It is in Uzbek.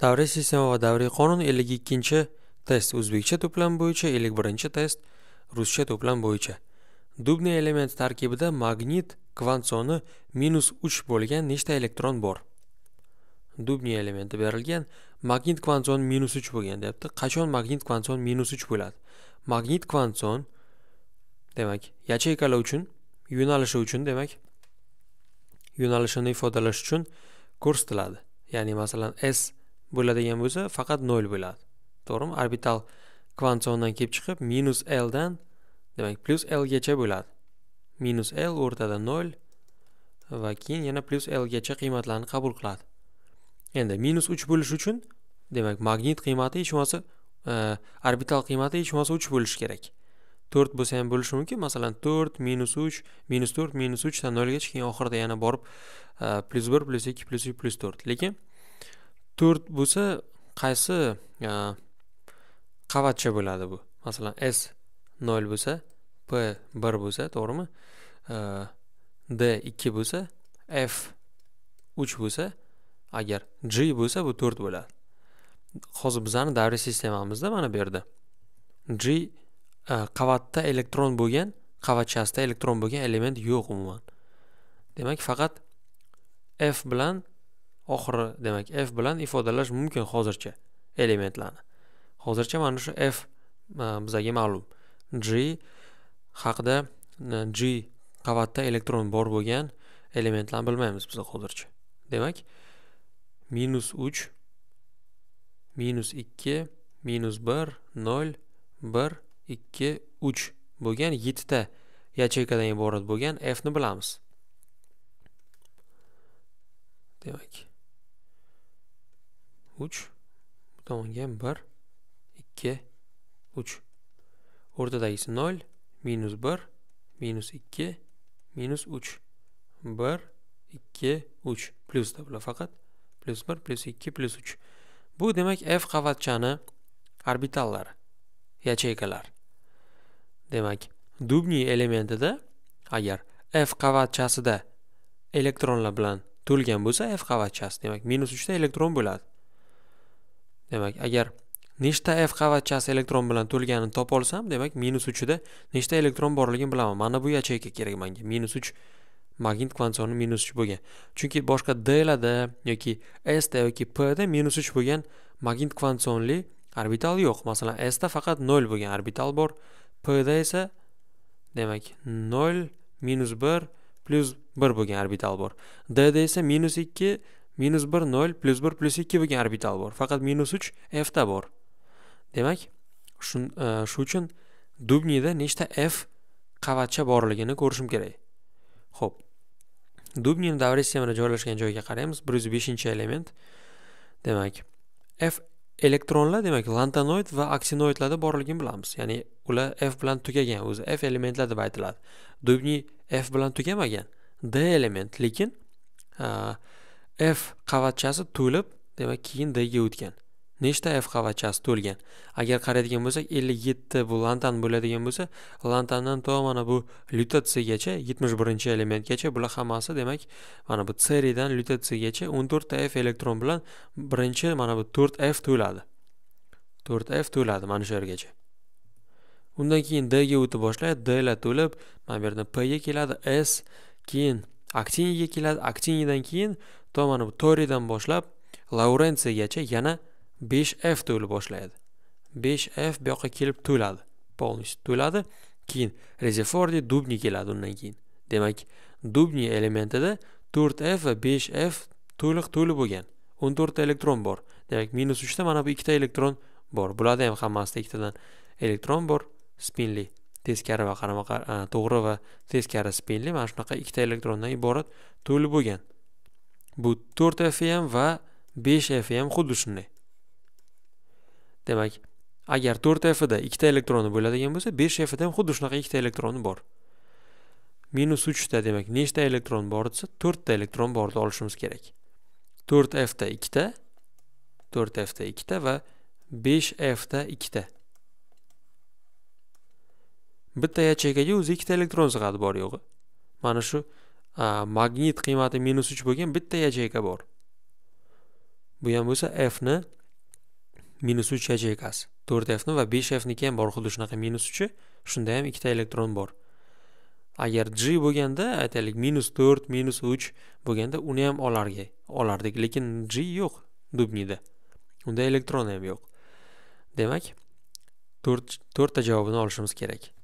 davriy sistema va davriy qonun 52 test o'zbekcha to'plam bo'yicha 51 test ruscha to'plam bo'yicha Dubni element tarkibida magnit kvant soni minus uch bo'lgan nechta elektron bor Dubni elementi berilgan magnit kvant soni minus uch bo'lgan deyapti qachon magnit kvant soni minus uch bo'ladi magnit kvant son demak yacheykalar uchun yo'nalishi uchun demak yo'nalishini ifodalash uchun ko'rsatiladi ya'ni masalan s bo'ladigan bo'lsa faqat nol bo'ladi to'g'rimi orbital kvant sonidan kelib chiqib minus l dan demak plyus lgacha bo'ladi minus l o'rtada nol va keyin yana plyus lgacha qiymatlarni qabul qiladi endi minus uch bo'lishi uchun demak magnit qiymati hech bo'lmasa e, orbital qiymati hech bo'lmasa uch bo'lishi kerak to'rt bo'lsa ham bo'lishi mumkin masalan to'rt minus uch minus to'rt minus uchdan nolgacha keyin oxirida yana borib e, plyus bir plyus ikki plyus uch plyus to'rt lekin to'rt bo'lsa qaysi qavatcha bo'ladi bu masalan s nol bo'lsa p bir bo'lsa to'g'rimi э, d ikki bo'lsa f uch bo'lsa agar g bo'lsa bu to'rt bo'ladi hozir bizani davriy sistemamizda mana bu yerda g e, qavatda elektron bo'lgan qavatchasida elektron bo'lgan element yo'q umuman demak faqat f bilan oxiri demak f bilan ifodalash mumkin hozircha elementlarni hozircha mana shu f e, bizlarga ma'lum g haqida e, g qavatda elektron bor bo'lgan elementlarni bilmaymiz biz hozircha demak minus uch minus ikki minus bir nol bir ikki uch bo'lgan yettita yacheykadan iborat bo'lgan f ni bilamiz demak uch bu tomonga bir ikki uch o'rtadagisi nol minus bir minus ikki minus uch bir ikki uch plyusda bular faqat plyus bir plyus ikki plyus uch bu demak f qavatchani orbitallari yacheykalar demak dubni elementida agar f qavatchasida elektronlar bilan to'lgan bo'lsa f qavatchasi demak minus uchta elektron bo'ladi demak agar nechta f qavatchasi elektron bilan to'lganini topolsam demak minus uchida nechta elektron borligini bilaman mana bu yacheyka kerak manga minus uch magnit kvantsoni -3 minus uch bo'lgan chunki boshqa dlada yoki sda yoki pda minus uch bo'lgan magnit kvantsonli orbital yo'q masalan sda faqat nol bo'lgan orbital bor pda esa demak nol minus bir plyus bir bo'lgan orbital bor dda esa minus ikki minus bir nol plyus bir plyus ikki bo'lgan orbital bor faqat minus uch fda bor demak shu uchun dubnida nechta f qavatcha borligini ko'rishim kerak ho'p dubnin davriy sistemini joylashgan joyga qaraymiz bir yuz beshinchi element demak f elektronlar demak lantanoid va aksinoidlarda borligini bilamiz ya'ni ular f bilan tugagan o'zi f elementlar deb aytiladi dubniy f bilan tugamagan d element lekin f qavatchasi to'lib demak keyin d ga o'tgan nechta f qavatchasi to'lgan agar qaraydigan bo'lsak ellik yetti bu lantan bo'ladigan bo'lsa lantandan to mana bu lyutatsiyagacha yetmish birinchi elementgacha bular hammasi demak mana bu seridan lyutatsiyagacha o'n to'rtta f elektron bilan birinchi mana bu to'rt f to'ladi to'rt f to'ladi mana shu yergacha undan keyin d ga o'tib boshlaydi dlar to'lib mana bu yerda p ga keladi s keyin aktiniyga keladi aktiniydan keyin to mana bu toridan boshlab laurensiyagacha yana 5f to'li boshlaydi 5f bu yoqqa kelib to'ladi полностью to'ladi keyin rezefordi dubni keladi undan keyin demak dubni elementida 4f va 5f to'liq to'li bo'lgan 14 ta elektron bor demak minus 3 mana bu ikkita elektron bor bularda ham hammasida ikkitadan elektron bor spinli teskari va qarama to'g'ri va teskari spinli mana shunaqa ikkita elektrondan iborat to'li bo'lgan bu 4 fm va 5 fm xuddi shunday demak agar 4 fda ikkita elektroni bo'ladigan bo'lsa 5 fda ham xuddi shunaqa ikkita elektroni bor minus da demak nechta elektron bor desa ta elektron bor deb olishimiz kerak to'rt fda ikkita to'rt fda ikkita va besh fda ikkita bitta yacheykaga o'zi ikkita elektron sig'adi bor yo'g'i mana shu magnit qiymati minus uch bo'lgan bitta yacheyka bor bu ham bo'lsa f ni minus uch yacheykasi to'rt fni va besh fniki ham bor xuddi shunaqa minus uchi shunda ham ikkita elektron bor agar g bo'lganda aytaylik minus to'rt minus uch bo'lganda uni ham olarga olardik lekin g yo'q dubnida unda elektron ham yo'q demak to'rtta javobini olishimiz kerak